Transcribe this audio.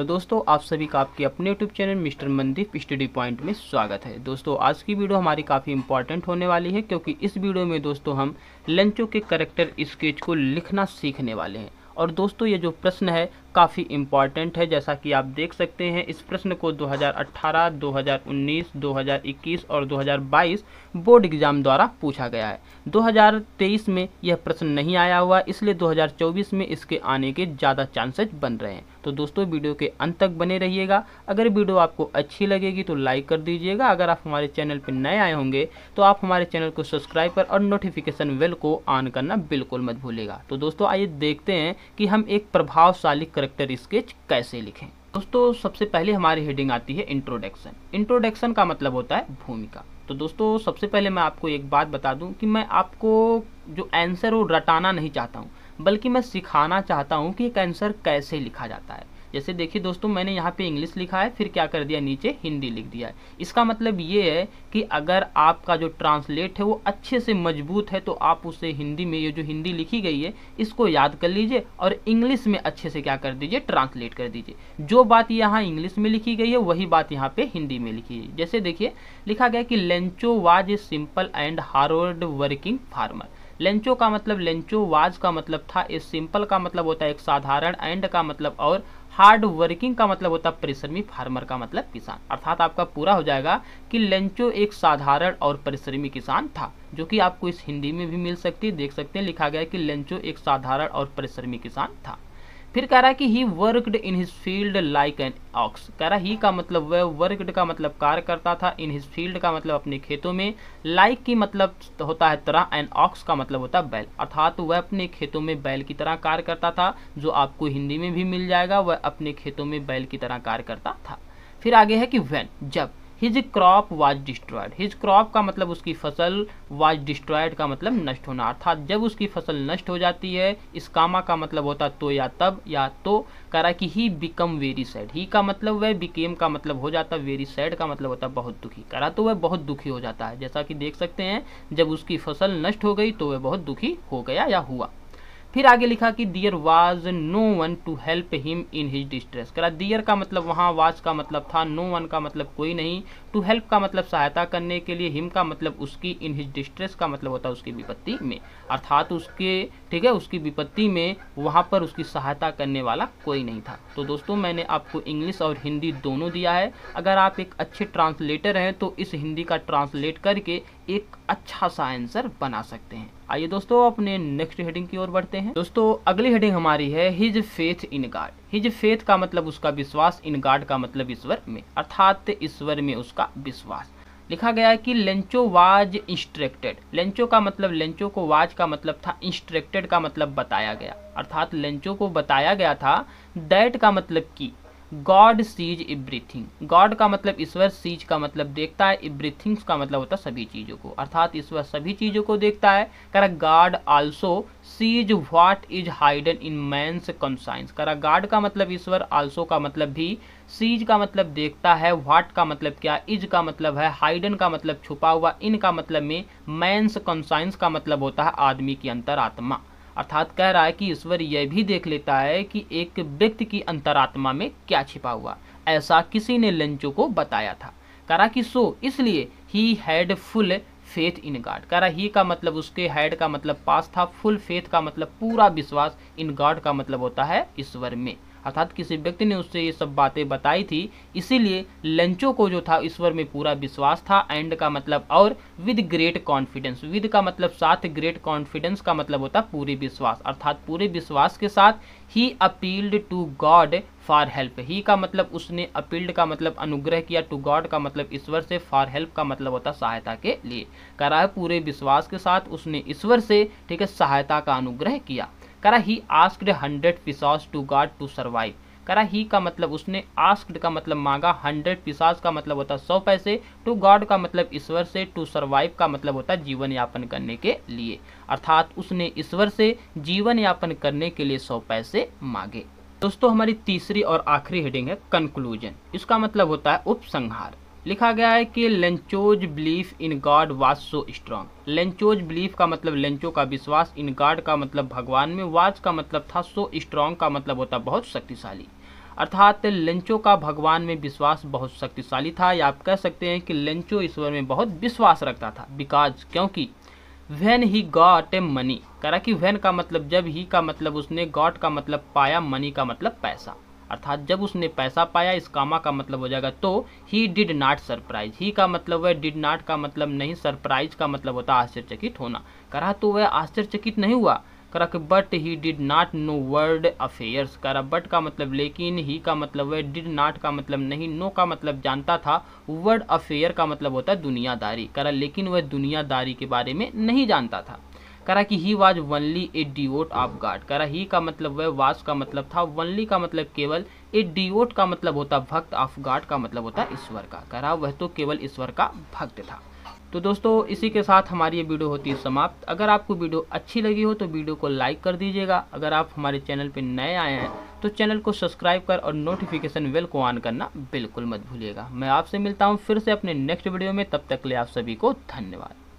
तो दोस्तों आप सभी का आपके अपने YouTube channel mister Mandeep study point में स्वागत है दोस्तों आज की वीडियो हमारी काफ़ी इंपॉर्टेंट होने वाली है क्योंकि इस वीडियो में दोस्तों हम लंचों के करेक्टर स्केच को लिखना सीखने वाले हैं और दोस्तों ये जो प्रश्न है काफ़ी इम्पॉर्टेंट है जैसा कि आप देख सकते हैं इस प्रश्न को 2018, 2019, 2021 और 2022 बोर्ड एग्जाम द्वारा पूछा गया है 2023 में यह प्रश्न नहीं आया हुआ इसलिए 2024 में इसके आने के ज़्यादा चांसेज बन रहे हैं तो दोस्तों वीडियो के अंत तक बने रहिएगा अगर वीडियो आपको अच्छी लगेगी तो लाइक कर दीजिएगा अगर आप हमारे चैनल पर नए आए होंगे तो आप हमारे चैनल को सब्सक्राइब कर और नोटिफिकेशन बेल को ऑन करना बिल्कुल मत भूलेगा तो दोस्तों आइए देखते हैं कि हम एक प्रभावशाली करेक्टर स्केच कैसे लिखें दोस्तों सबसे पहले हमारी हेडिंग आती है इंट्रोडक्शन इंट्रोडक्शन का मतलब होता है भूमिका तो दोस्तों सबसे पहले मैं आपको एक बात बता दूं कि मैं आपको जो आंसर वो रटाना नहीं चाहता हूं बल्कि मैं सिखाना चाहता हूं कि एक आंसर कैसे लिखा जाता है जैसे देखिए दोस्तों मैंने यहाँ पे इंग्लिश लिखा है फिर क्या कर दिया नीचे हिंदी लिख दिया है इसका मतलब ये है कि अगर आपका जो ट्रांसलेट है वो अच्छे से मजबूत है तो आप उसे हिंदी में ये जो हिंदी लिखी गई है इसको याद कर लीजिए और इंग्लिश में अच्छे से क्या कर दीजिए ट्रांसलेट कर दीजिए जो बात यहाँ इंग्लिश में लिखी गई है वही बात यहाँ पे हिंदी में लिखी है जैसे देखिए लिखा गया कि Lencho was a simple and hardworking farmer Lencho का मतलब लेंचो वाज का मतलब था इस सिंपल का मतलब होता है एक साधारण एंड का मतलब और हार्ड वर्किंग का मतलब होता है परिश्रमी फार्मर का मतलब किसान अर्थात आपका पूरा हो जाएगा कि लंचो एक साधारण और परिश्रमी किसान था जो कि आपको इस हिंदी में भी मिल सकती है देख सकते हैं लिखा गया है कि लंचो एक साधारण और परिश्रमी किसान था फिर कह रहा है कि he worked in his field like an ox कह रहा ही का मतलब वह वर्कड का मतलब कार्य करता था इन हिज फील्ड का मतलब अपने खेतों में लाइक की मतलब होता है तरह एंड ऑक्स का मतलब होता है बैल अर्थात वह अपने खेतों में बैल की तरह कार्य करता था जो आपको हिंदी में भी मिल जाएगा वह अपने खेतों में बैल की तरह कार्य करता था फिर आगे है कि वैन जब his crop was destroyed his crop का मतलब उसकी फसल वाज डिस्ट्रॉयड का मतलब नष्ट होना अर्थात जब उसकी फसल नष्ट हो जाती है इस कामा का मतलब होता तो या तब या तो करा कि he become very sad he का मतलब वह बिकेम का मतलब हो जाता वेरी सैड का मतलब होता बहुत दुखी करा तो वह बहुत दुखी हो जाता है जैसा कि देख सकते हैं जब उसकी फसल नष्ट हो गई तो वह बहुत दुखी हो गया या हुआ फिर आगे लिखा कि there was no one to help him in his distress करा दियर का मतलब वहाँ वाज का मतलब था नो वन का मतलब कोई नहीं टू हेल्प का मतलब सहायता करने के लिए हिम का मतलब उसकी इन हिज डिस्ट्रेस का मतलब होता है उसकी विपत्ति में अर्थात उसके ठीक है उसकी विपत्ति में वहाँ पर उसकी सहायता करने वाला कोई नहीं था तो दोस्तों मैंने आपको इंग्लिश और हिंदी दोनों दिया है अगर आप एक अच्छे ट्रांसलेटर हैं तो इस हिंदी का ट्रांसलेट करके एक अच्छा सा आंसर बना सकते हैं आइए दोस्तों अपने नेक्स्ट हेडिंग की ओर बढ़ते हैं दोस्तों अगली हेडिंग हमारी है हिज फेथ इन गाड हिज फेथ का मतलब उसका विश्वास इन गाड का मतलब ईश्वर में अर्थात ईश्वर में उसका विश्वास लिखा गया है कि लेंचो वाज इंस्ट्रक्टेड लेंचो का मतलब लेंचो को वाज का मतलब था इंस्ट्रक्टेड का मतलब बताया गया अर्थात लेंचो को बताया गया था दैट का मतलब की गॉड सीज इब्रीथिंग गॉड का मतलब ईश्वर सीज का मतलब देखता है इब्रीथिंग का मतलब होता है सभी चीज़ों को अर्थात ईश्वर सभी चीज़ों को देखता है करा God also sees what is hidden in man's conscience करा गॉड का मतलब ईश्वर आल्सो का मतलब भी सीज का मतलब देखता है व्हाट का मतलब क्या इज का मतलब है हाइडन का मतलब छुपा हुआ इन का मतलब में मैंस कंसाइंस का मतलब होता है आदमी की अंतर आत्मा अर्थात कह रहा है कि ईश्वर यह भी देख लेता है कि एक व्यक्ति की अंतरात्मा में क्या छिपा हुआ ऐसा किसी ने लंचो को बताया था करा कि सो इसलिए he had full faith in God करा ही का मतलब उसके हैड का मतलब पास था फुल फेथ का मतलब पूरा विश्वास इन गॉड का मतलब होता है ईश्वर में अर्थात किसी व्यक्ति ने उससे ये सब बातें बताई थी इसीलिए लंचो को जो था ईश्वर में पूरा विश्वास था एंड का मतलब और विद ग्रेट कॉन्फिडेंस विद का मतलब साथ ग्रेट कॉन्फिडेंस का मतलब होता पूरे विश्वास अर्थात पूरे विश्वास के साथ he appealed to God for help he का मतलब उसने अपील्ड का मतलब अनुग्रह किया टू गॉड का मतलब ईश्वर से फॉर हेल्प का मतलब होता सहायता के लिए करा है पूरे विश्वास के साथ उसने ईश्वर से ठीक है सहायता का अनुग्रह किया करा he asked hundred pesos to God to survive करा ही का मतलब उसने आस्क्ड का मतलब मांगा हंड्रेड पिसाज का मतलब होता है सौ पैसे टू गॉड का मतलब ईश्वर से टू सर्वाइव का मतलब होता है जीवन यापन करने के लिए अर्थात उसने ईश्वर से जीवन यापन करने के लिए सौ पैसे मांगे दोस्तों हमारी तीसरी और आखिरी हेडिंग है कंक्लूजन इसका मतलब होता है उपसंहार लिखा गया है कि Lencho's belief in God was so strong Lencho's belief का मतलब लेंचो का विश्वास इन गॉड का मतलब भगवान में वाज का मतलब था सो स्ट्रांग का मतलब होता बहुत शक्तिशाली अर्थात लेंचो का भगवान में विश्वास बहुत शक्तिशाली था या आप कह सकते हैं कि लेंचो ईश्वर में बहुत विश्वास रखता था बिकॉज क्योंकि when he got a money करा कि वैन का मतलब जब ही का मतलब उसने गॉट का मतलब पाया मनी का मतलब पैसा अर्थात जब उसने पैसा पाया इस कामा का मतलब हो जाएगा तो he did not surprise he का मतलब वह डिड नॉट का मतलब नहीं सरप्राइज का मतलब होता आश्चर्यचकित होना करा तो वह आश्चर्यचकित नहीं हुआ करा कि but he did not know world affairs करा बट का मतलब लेकिन ही का मतलब वह डिड नॉट का मतलब नहीं नो का मतलब जानता था वर्ल्ड अफेयर का मतलब होता है दुनियादारी करा लेकिन वह दुनियादारी के बारे में नहीं जानता था करा कि he was only a devotee of God करा ही का मतलब वह वाज का मतलब था वनली का मतलब केवल ए डिओट का मतलब होता भक्त ऑफ गाड का मतलब होता ईश्वर का करा वह तो केवल ईश्वर का भक्त था तो दोस्तों इसी के साथ हमारी ये वीडियो होती है समाप्त अगर आपको वीडियो अच्छी लगी हो तो वीडियो को लाइक कर दीजिएगा अगर आप हमारे चैनल पर नए आए हैं तो चैनल को सब्सक्राइब कर और नोटिफिकेशन बेल को ऑन करना बिल्कुल मत भूलिएगा मैं आपसे मिलता हूँ फिर से अपने नेक्स्ट वीडियो में तब तक ले आप सभी को धन्यवाद